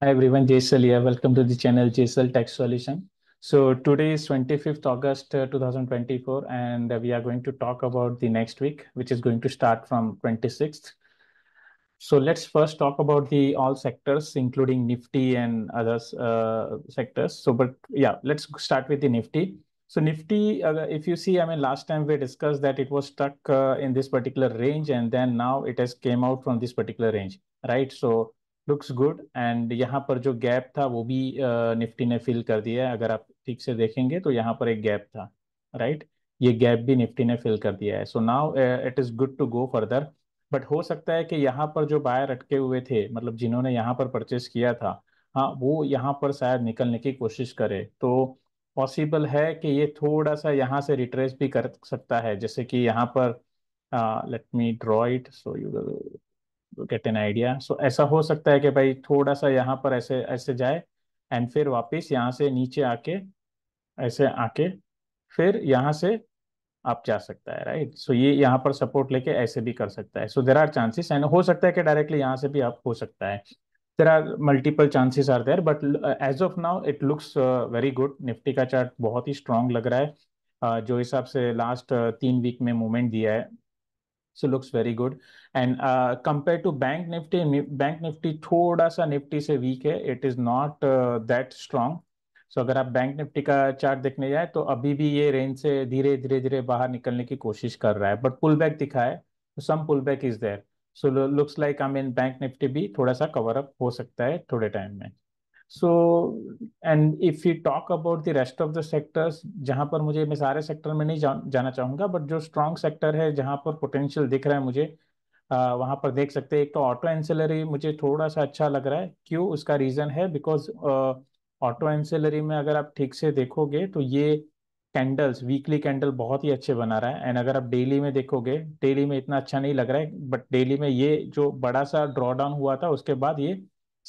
Hi everyone, JSL here. Welcome to the channel JSL Tech Solution. So today is 25th August uh, 2024 and uh, we are going to talk about the next week which is going to start from 26th. So let's first talk about the all sectors including Nifty and other uh, sectors. So but yeah, let's start with the Nifty. So Nifty, uh, if you see, I mean, last time we discussed that it was stuck in this particular range and then now it has came out from this particular range, right? So looks good and यहाँ पर जो gap था वो भी Nifty ने fill कर दिया है अगर आप ठीक से देखेंगे तो यहाँ पर एक गैप था राइट right? ये गैप भी निफ्टी ने फिल कर दिया है so now it is good to go further but हो सकता है कि यहाँ पर जो बायर अटके हुए थे मतलब जिन्होंने यहाँ पर परचेस किया था हाँ वो यहाँ पर शायद निकलने की कोशिश करे तो पॉसिबल है कि ये थोड़ा सा यहाँ से रिट्रेस भी कर सकता है जैसे कि यहाँ पर let me draw it so you get an idea so ऐसा हो सकता है कि भाई थोड़ा सा यहाँ पर ऐसे ऐसे जाए एंड फिर वापस यहाँ से नीचे आके ऐसे आके फिर यहाँ से आप जा सकता है राइट सो ये यहाँ पर सपोर्ट लेके ऐसे भी कर सकता है so there are chances and हो सकता है कि डायरेक्टली यहाँ से भी आप हो सकता है there are multiple chances are there but as of now it looks very good Nifty का चार्ट बहुत ही स्ट्रांग लग रहा है uh, जो हिसाब से लास्ट uh, तीन वीक में मूवमेंट दिया है so looks very good and compare to bank Nifty bank Nifty थोड़ा सा निफ्टी से वीक है it is not that strong so अगर आप बैंक निफ्टी का चार्ट देखने जाए तो अभी भी ये रेंज से धीरे धीरे धीरे बाहर निकलने की कोशिश कर रहा है बट पुल बैक दिखा है some pull back is there so looks like I mean bank Nifty भी थोड़ा सा कवर अप हो सकता है थोड़े टाइम में so and if you talk about the rest of the sectors जहां पर मुझे मैं सारे सेक्टर में नहीं जा, जाना चाहूंगा बट जो स्ट्रॉन्ग सेक्टर है जहां पर पोटेंशियल दिख रहा है मुझे आ, वहां पर देख सकते हैं एक तो ऑटो एंसिलरी मुझे थोड़ा सा अच्छा लग रहा है क्यों उसका रीजन है बिकॉज ऑटो एंसिलरी में अगर आप ठीक से देखोगे तो ये कैंडल्स वीकली कैंडल बहुत ही अच्छे बना रहा है एंड अगर आप डेली में देखोगे डेली में इतना अच्छा नहीं लग रहा है बट डेली में ये जो बड़ा सा ड्रॉडाउन हुआ था उसके बाद ये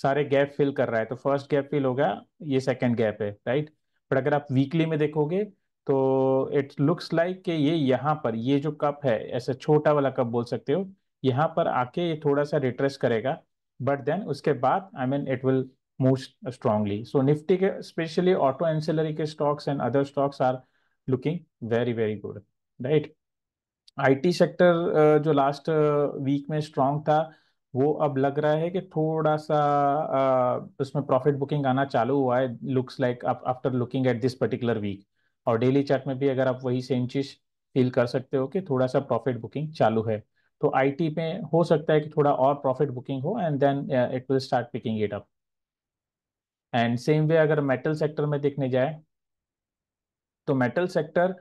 सारे गैप फिल कर रहा है तो फर्स्ट गैप फिल होगा ये सेकेंड गैप है राइट बट अगर आप वीकली में देखोगे तो इट लुक्स लाइक कि ये यहाँ पर ये जो कप है ऐसा छोटा वाला कप बोल सकते हो यहाँ पर आके ये थोड़ा सा रिट्रेस करेगा बट देन उसके बाद I mean it will move strongly so Nifty के स्पेशली ऑटो एंसिलरी के stocks and other stocks are looking very very good right IT sector जो लास्ट वीक में स्ट्रांग था वो अब लग रहा है कि थोड़ा सा आ, उसमें प्रॉफिट बुकिंग आना चालू हुआ है looks like after looking at this particular week और डेली चार्ट में भी अगर आप वही सेम चीज फील कर सकते हो कि थोड़ा सा प्रॉफिट बुकिंग चालू है तो आईटी में हो सकता है कि थोड़ा और प्रॉफिट बुकिंग हो and then it will start picking it up and same way अगर मेटल सेक्टर में देखने जाए तो मेटल सेक्टर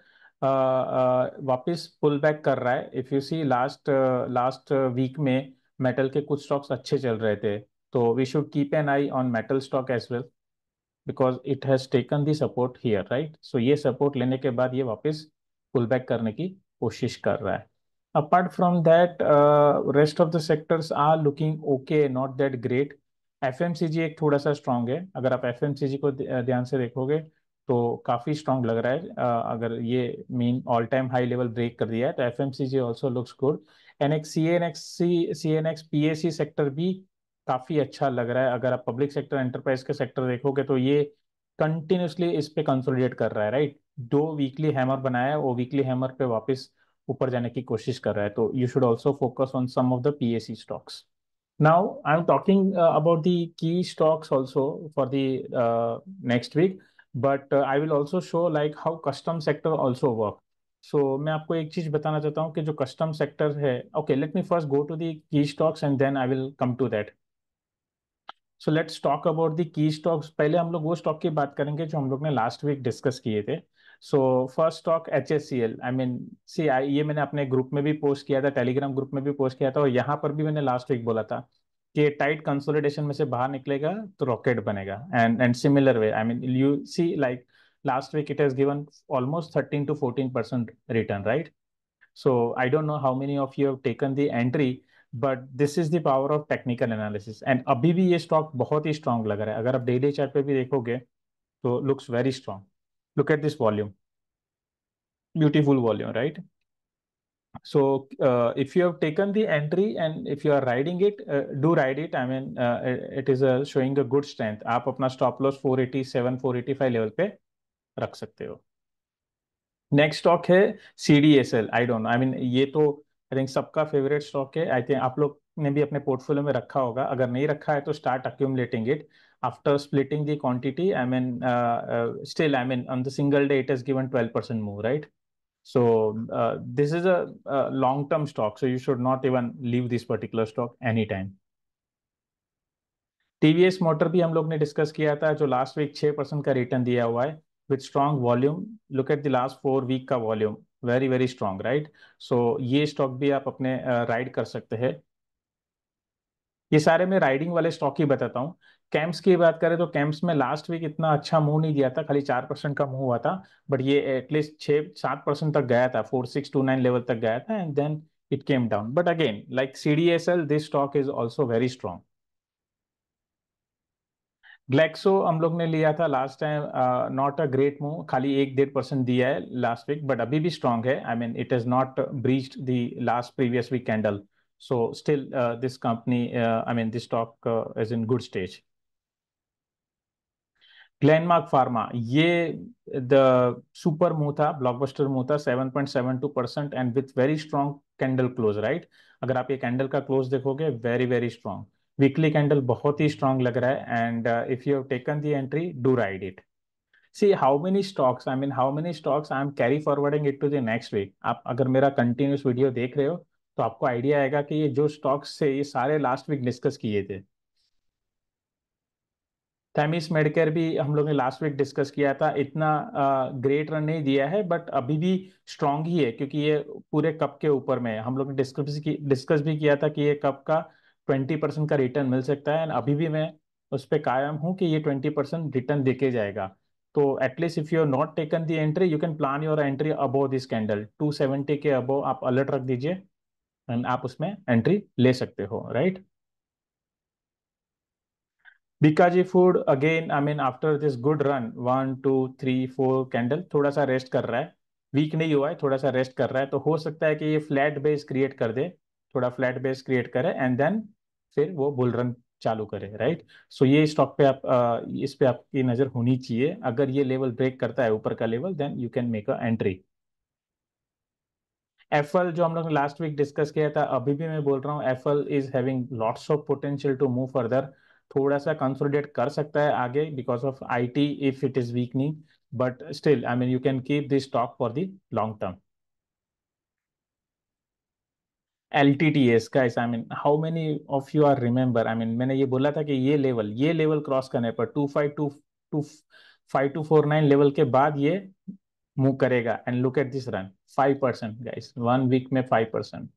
वापस पुल बैक कर रहा है if you see last last week में मेटल के कुछ स्टॉक्स अच्छे चल रहे थे तो we should keep an eye on metal stock as well because it has taken the support here right so ये सपोर्ट लेने के बाद ये वापस पुल बैक करने की कोशिश कर रहा है apart from that rest of the sectors are looking okay not that great F एक थोड़ा सा स्ट्रांग है अगर आप एफ को ध्यान से देखोगे तो काफ़ी स्ट्रांग लग रहा है uh, अगर ये mean all time high level break कर दिया है तो F M C G also looks good NX C N X C C N X P S C sector भी काफ़ी अच्छा लग रहा है अगर आप पब्लिक सेक्टर एंटरप्राइज का सेक्टर देखोगे तो ये कंटिन्यूसली इस पे कंसोलिडेट कर रहा है राइट दो वीकली हैमर बनाया है वो वीकली हैमर पे वापस ऊपर जाने की कोशिश कर रहा है तो you should also focus on some of the P A C stocks now I am talking about the key stocks also for the next week but I will also show like how custom sector also work so so, मैं आपको एक चीज बताना चाहता हूँ कि जो custom sector है okay let me first go to the key stocks and then I will come to that so let's talk about the key stocks पहले हम लोग वो स्टॉक की बात करेंगे जो हम लोग ने लास्ट वीक डिस्कस किए थे so first stock H S C L I mean C I ये मैंने अपने ग्रुप में भी पोस्ट किया था टेलीग्राम ग्रुप में भी पोस्ट किया था और यहाँ पर भी मैंने लास्ट वीक बोला था कि टाइट कंसोलिडेशन में से बाहर निकलेगा तो रॉकेट बनेगा and and similar way I mean you see like last week it has given almost 13 to 14 percent return right so i don't know how many of you have taken the entry but this is the power of technical analysis and abhi bhi ye stock bahut hi strong lag raha hai agar aap daily chart pe bhi dekhoge so looks very strong look at this volume beautiful volume right so uh, if you have taken the entry and if you are riding it uh, do ride it i mean uh, it is showing a good strength aap apna stop loss 487 485 level pe रख सकते हो next stock है C D S L I don't I mean ये तो I think सबका favourite stock है I think आप लोग ने भी अपने पोर्टफोलियो में रखा होगा अगर नहीं रखा है तो start accumulating it after splitting the quantity I mean still I mean on the single day it is given twelve percent move right so this is a long term stock so you should not even leave this particular stock any time TVS motor भी हम लोग ने discuss किया था जो last week छह percent का return दिया हुआ है with strong volume look at the last four week का volume very very strong right so ये stock भी आप अपने ride कर सकते हैं ये सारे मैं राइडिंग वाले स्टॉक ही बताता हूँ कैंप्स की बात करें तो कैंप्स में लास्ट वीक इतना अच्छा मूव नहीं दिया था खाली चार परसेंट का मूव हुआ था बट ये एटलीस्ट छः सात परसेंट तक गया था four six two nine level तक गया था and then it came down but again like C D S L this stock is also very strong Glaxo हम लोग ने लिया था last time not a great move खाली एक डेढ़ परसेंट दिया है लास्ट वीक बट अभी भी स्ट्रांग है I mean it is not breach the last previous week candle so still this company I mean this stock is in good stage Glenmark pharma ये the super move था blockbuster move था seven seven point two percent and with very strong candle close right अगर आप ये candle का close देखोगे very very strong weekly candle बहुत ही स्ट्रांग लग रहा है and if you have taken the entry do ride it see how many stocks I mean how many stocks I am carry forwarding it to the next week आप अगर मेरा continuous video देख रहे हो तो आपको आइडिया आएगा कि ये जो स्टॉक्स से ये सारे लास्ट वीक डिस्कस किए थे थैमिस मेडिकेयर भी हम लोग ने लास्ट वीक डिस्कस किया था इतना ग्रेट uh, रन नहीं दिया है बट अभी भी स्ट्रांग ही है क्योंकि ये पूरे कप के ऊपर में है हम लोग ने डिस्कस डिस्कस भी किया था कि ये कप का ट्वेंटी परसेंट का रिटर्न मिल सकता है एंड अभी भी मैं उस पर कायम हूँ कि ये ट्वेंटी परसेंट रिटर्न देके जाएगा तो at least if you are not taken the entry you can plan your entry above this candle to seventy के अबो आप अलर्ट रख दीजिए एंड आप उसमें एंट्री ले सकते हो right right? Bikaji food again I mean after this good run one two three four candle थोड़ा सा रेस्ट कर रहा है वीक नहीं हुआ है थोड़ा सा रेस्ट कर रहा है तो हो सकता है कि ये फ्लैट बेस क्रिएट कर दे थोड़ा फ्लैट बेस क्रिएट करे एंड देन फिर वो बुल रन चालू करे राइट सो ये स्टॉक पे आप आ, इस पे आपकी नजर होनी चाहिए अगर ये लेवल ब्रेक करता है ऊपर का level then you can make a entry FL जो हम लोग लास्ट वीक डिस्कस किया था अभी भी मैं बोल रहा हूँ FL is having lots of potential to move further थोड़ा सा कंसोलिडेट कर सकता है आगे because of T if it is weakening but still I mean you can keep this stock for the long term L का I mean how many of you are remember I mean मैंने ये बोला था कि ये level ये level cross करने पर two five two two five two four nine level के बाद ये मूव करेगा and look at this run five percent guys one week में फाइव परसेंट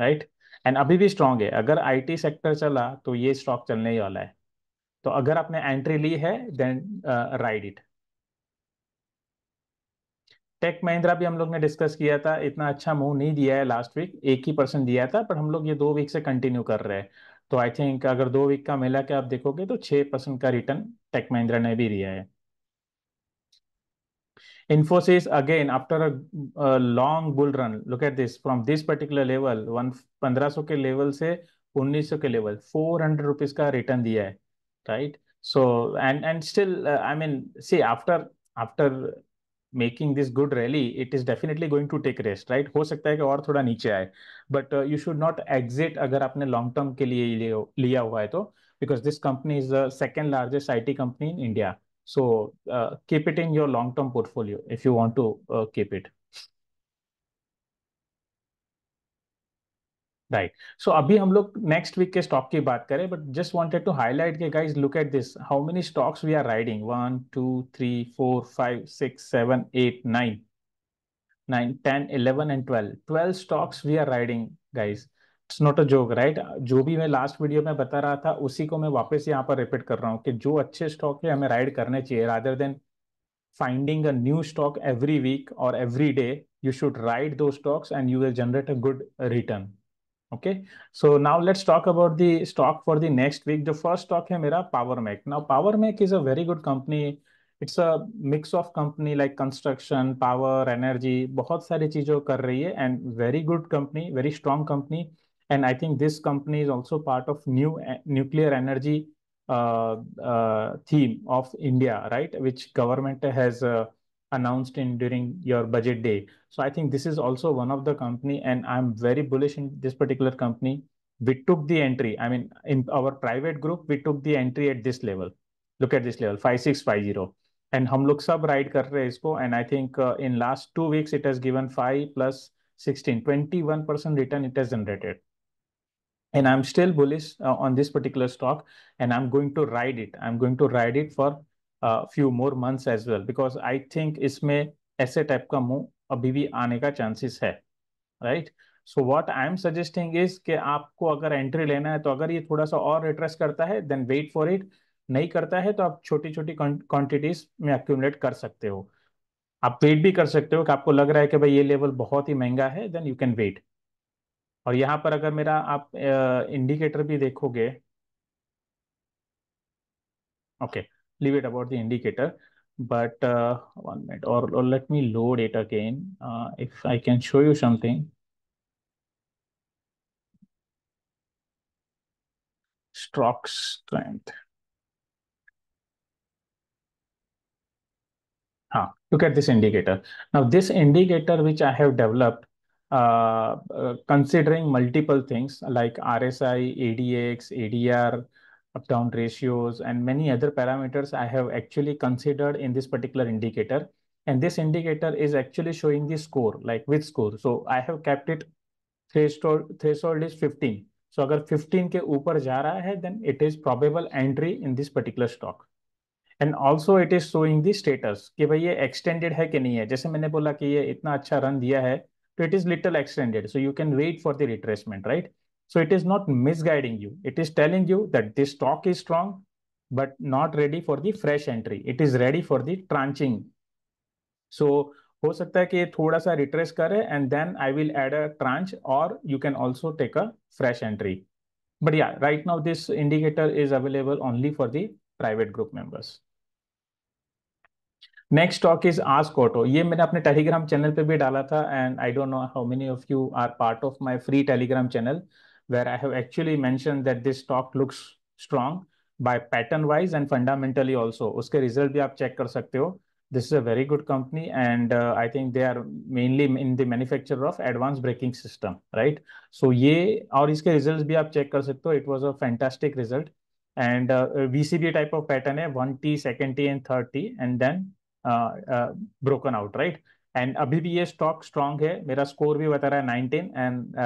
राइट एंड अभी भी स्ट्रांग है अगर आईटी सेक्टर चला तो ये स्टॉक चलने ही वाला है तो अगर आपने एंट्री ली है then ride it Tech Mahindra भी हम लोग ने डिस्कस किया था इतना अच्छा मूव नहीं दिया है लास्ट वीक एक ही परसेंट दिया था पर हम लोग ये दो वीक से कंटिन्यू कर रहे हैं तो आई थिंक अगर दो वीक का मेला के आप देखोगे तो छह परसेंट का रिटर्न टेक महिंद्रा ने भी दिया है Infosys again after a long bull run look at this from this particular level one पंद्रह सौ के लेवल से उन्नीस सौ के लेवल फोर हंड्रेड रुपीज का रिटर्न दिया है right so and and still I mean see after after making this good rally it is definitely going to take rest right ho sakta hai ki aur thoda niche aaye but uh, you should not exit agar aapne long term ke liye liya because this company is the second largest it company in india so uh, keep it in your long term portfolio if you want to uh, keep it right so अभी हम लोग next week के stock की बात करें but just wanted to highlight के guys look at this how many stocks we are riding one two three four five six seven eight nine nine ten eleven and twelve twelve stocks we are riding guys it's not a joke right जो भी मैं last video में बता रहा था उसी को मैं वापस यहाँ पर रिपीट कर रहा हूँ कि जो अच्छे स्टॉक है हमें राइड करने चाहिए rather than finding a new stock every week और every day you should ride दो stocks and you will generate a good return okay so now let's talk about the stock for the next week the first stock hai mera powermec now powermec is a very good company it's a mix of company like construction power energy bahut sari cheezo kar rahi hai and very good company very strong company and i think this company is also part of new nuclear energy uh, uh, theme of india right which government has uh, announced in during your budget day. So I think this is also one of the company, and I'm very bullish in this particular company. We took the entry. I mean, in our private group, we took the entry at this level. Look at this level, five six and हम लोग सब ride कर रहे हैं इसको i think think uh, in last two weeks it has given five plus plus percent twenty it has generated, and i'm still bullish uh, on this particular stock and i'm going to ride it i'm going to ride it for few more months as well because I think इसमें ऐसे type का move अभी भी आने का chances है right so what I am suggesting is कि आपको अगर एंट्री लेना है तो अगर ये थोड़ा सा और रिट्रेस करता है देन वेट फॉर इट नहीं करता है तो आप छोटी छोटी क्वांटिटीज में अक्यूमलेट कर सकते हो आप वेट भी कर सकते हो कि आपको लग रहा है कि भाई ये लेवल बहुत ही महंगा है देन यू कैन वेट और यहाँ पर अगर मेरा आप इंडिकेटर भी देखोगे okay okay. leave it about the indicator but uh, one minute or, or let me load it again uh, if I can show you something stroke strength ah, look at this indicator now this indicator which I have developed uh, uh considering multiple things like RSI, ADX, ADR, down ratios, and many other parameters I have actually considered in this particular indicator. And this indicator is actually showing the score, like with score. So I have kept it threshold, threshold is 15. So if 15 ke upper ja raha hai, then it is probable entry in this particular stock. And also it is showing the status. Status कि भाई ये extended है कि नहीं है जैसे मैंने बोला कि ये इतना अच्छा रन दिया है तो it is little extended so you can wait for So it is not misguiding you. It is telling you that this stock is strong, but not ready for the fresh entry. It is ready for the tranching. So हो सकता है कि थोड़ा सा retrace करे and then I will add a tranche और you can also take a fresh entry but yeah right now this indicator is available only for the private group members next stock is Ask Auto ये मैंने अपने Telegram channel पे भी डाला था and I don't know how many of you are part of my free Telegram channel where I have actually mentioned that this stock looks strong by pattern wise and fundamentally also. उसके result भी आप check कर सकते This is a very good company and uh, I think they are mainly in the manufacture of advanced braking system, right? So ये और results भी आप check कर सकते It was a fantastic result and uh, VCB type of pattern है 1T, 2T and 3T and then uh, uh, broken out, right? And अभी भी ये स्टॉक स्ट्रांग है मेरा स्कोर भी बता रहा है nineteen and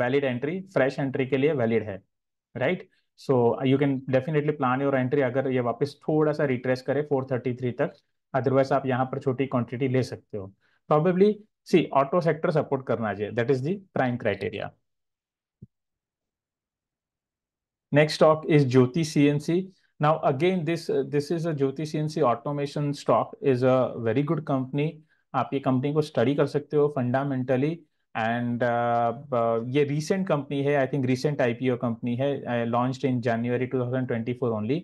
valid entry fresh entry के लिए वैलिड है right so you can definitely plan your entry अगर ये वापस थोड़ा सा रिट्रेस करे फोर थर्टी थ्री तक अदरवाइज आप यहाँ पर छोटी क्वांटिटी ले सकते हो probably see auto sector support करना चाहिए that is the prime criteria next stock is Jyoti C now again this this is a jyoti C automation stock is a very good company आप ये कंपनी को study कर सकते हो fundamentally and uh, uh, ये recent company है I think recent IPO company है launch in January 2024 only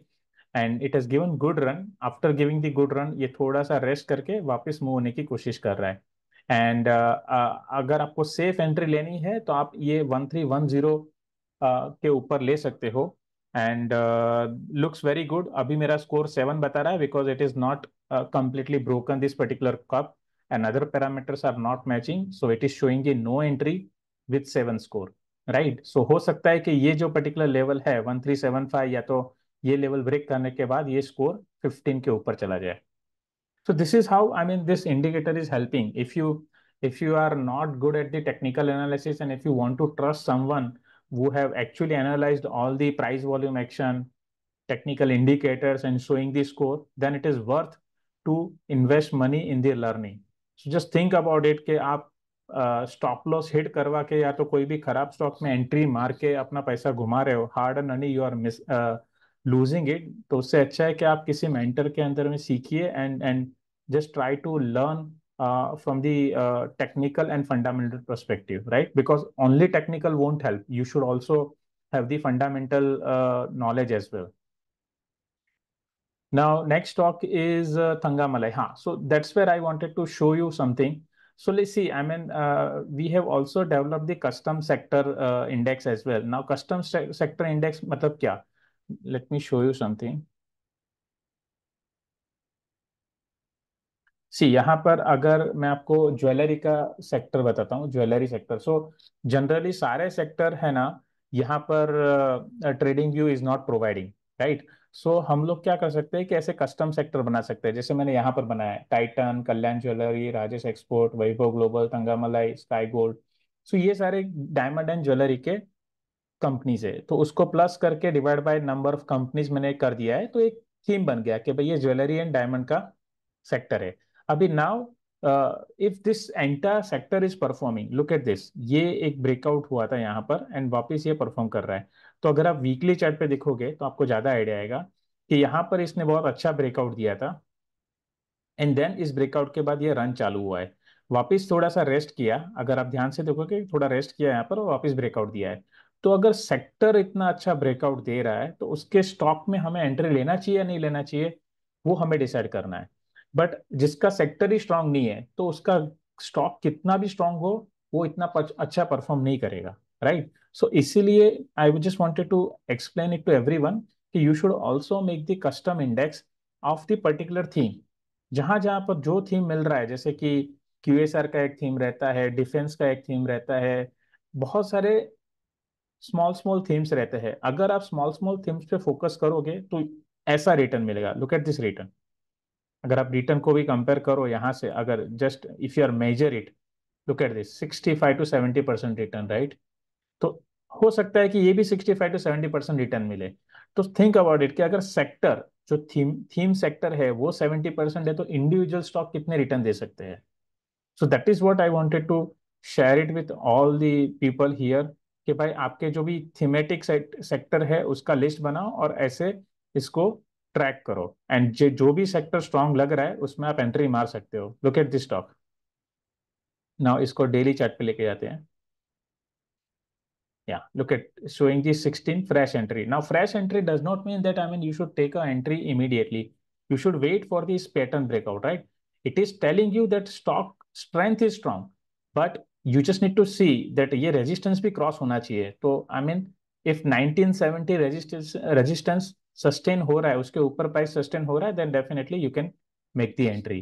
and it has given good run after giving the good run ये थोड़ा सा रेस्ट करके वापस मूव होने की कोशिश कर रहा है एंड uh, uh, अगर आपको सेफ एंट्री लेनी है तो आप ये वन थ्री वन जीरो के ऊपर ले सकते हो एंड लुक्स वेरी गुड अभी मेरा स्कोर सेवन बता रहा है because it is not completely broken this particular cup and other parameters are not matching. So it is showing a no entry with seven score, right? So ho sakta hai ki ye jo particular level hai 1375 ya to ye level break karne ke baad ye score 15 ke upar chala jaye So this is how I mean this indicator is helping. If you if you are not good at the technical analysis and if you want to trust someone who have actually analyzed all the price volume action, technical indicators and showing the score, then it is worth to invest money in their learning. Just think about it के आप stop loss hit करवा के या तो कोई भी खराब stock में एंट्री मार के अपना पैसा घुमा रहे हो hard and any you are miss losing it तो उससे अच्छा है कि आप किसी मेंटर के अंदर में सीखिए and and just try to learn from the technical and fundamental perspective right because only technical won't help you should also have the fundamental knowledge as well Now, next talk is uh, Thangamalai. Huh? So that's where I wanted to show you something. So let's see, I mean, uh, we have also developed the custom sector uh, index as well. Now, custom se sector index, matlab kya? Let me show you something. See यहाँ पर अगर मैं आपको jewellery का sector बताता हूँ jewellery sector so generally सारे sector है ना यहाँ पर trading view is not providing right so so, हम लोग क्या कर सकते हैं कि ऐसे कस्टम सेक्टर बना सकते हैं जैसे मैंने यहाँ पर बनाया है Titan Kalyan jewellery Rajesh export Vaibhav global Thangamayil Sky Gold so ये सारे डायमंड एंड ज्वेलरी के कंपनीज है तो उसको प्लस करके divide by number of companies मैंने कर दिया है तो एक थीम बन गया कि भाई ये ज्वेलरी एंड डायमंड का सेक्टर है अभी now if this entire sector is performing look at this ये एक ब्रेकआउट हुआ था यहाँ पर एंड वापिस ये परफॉर्म कर रहा है तो अगर आप वीकली चार्ट पे देखोगे तो आपको ज़्यादा आइडिया आएगा कि यहाँ पर इसने बहुत अच्छा ब्रेकआउट दिया था एंड देन इस ब्रेकआउट के बाद ये रन चालू हुआ है वापस थोड़ा सा रेस्ट किया अगर आप ध्यान से देखोगे थोड़ा रेस्ट किया यहाँ पर और ब्रेकआउट दिया है तो अगर सेक्टर इतना अच्छा ब्रेकआउट दे रहा है तो उसके स्टॉक में हमें एंट्री लेना चाहिए या नहीं लेना चाहिए वो हमें डिसाइड करना है बट जिसका सेक्टर ही स्ट्रांग नहीं है तो उसका स्टॉक कितना भी स्ट्रांग हो वो इतना अच्छा परफॉर्म नहीं करेगा राइट सो इसीलिए I just wanted to explain it to everyone कि you should also make the custom index of the particular theme जहां जहां पर जो थीम मिल रहा है जैसे कि आर का एक थीम रहता है डिफेंस का एक थीम रहता है बहुत सारे स्मॉल स्मॉल थीम्स रहते हैं अगर आप स्मॉल स्मॉल थीम्स पे फोकस करोगे तो ऐसा रिटर्न मिलेगा लुक एट दिस रिटर्न अगर आप रिटर्न को भी कंपेयर करो यहाँ से अगर just if you are measure it look at this sixty five to seventy percent return right तो हो सकता है कि ये भी sixty five to seventy percent return मिले तो थिंक अबाउट इट कि अगर सेक्टर जो थीम थीम सेक्टर है वो सेवेंटी परसेंट है तो इंडिविजुअल स्टॉक कितने रिटर्न दे सकते हैं so that is what I wanted to share it with all the people here कि भाई आपके जो भी थीमेटिक सेक्टर है उसका लिस्ट बनाओ और ऐसे इसको ट्रैक करो एंड जो जो भी सेक्टर स्ट्रांग लग रहा है उसमें आप एंट्री मार सकते हो look at this stock now इसको डेली चैट पे लेके जाते हैं yeah look at showing the 16 fresh entry now fresh entry does not mean that i mean you should take a entry immediately you should wait for this pattern breakout right it is telling you that stock strength is strong but you just need to see that ये resistance भी cross hona chahiye so I mean if 1970 resistance resistance sustain ho raha hai uske upar price sustain ho raha hai then definitely you can make the entry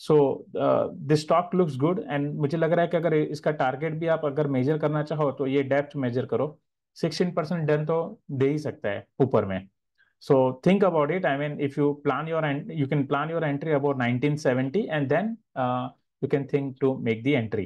So uh, this stock looks good, and मुझे लग रहा है कि अगर इसका target भी आप अगर मेजर करना चाहो तो ये डेप्थ मेजर करो सिक्सटीन परसेंट डन तो दे ही सकता है ऊपर में so think about it i mean if you plan your and you can plan your entry about 1970 and then uh, you can think to make the entry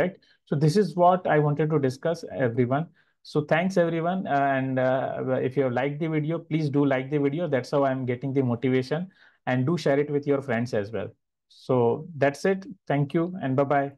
right so this is what i wanted to discuss everyone so thanks everyone and uh, if you like the video please do like the video that's how i'm getting the motivation and do share it with your friends as well so that's it. Thank you and bye-bye.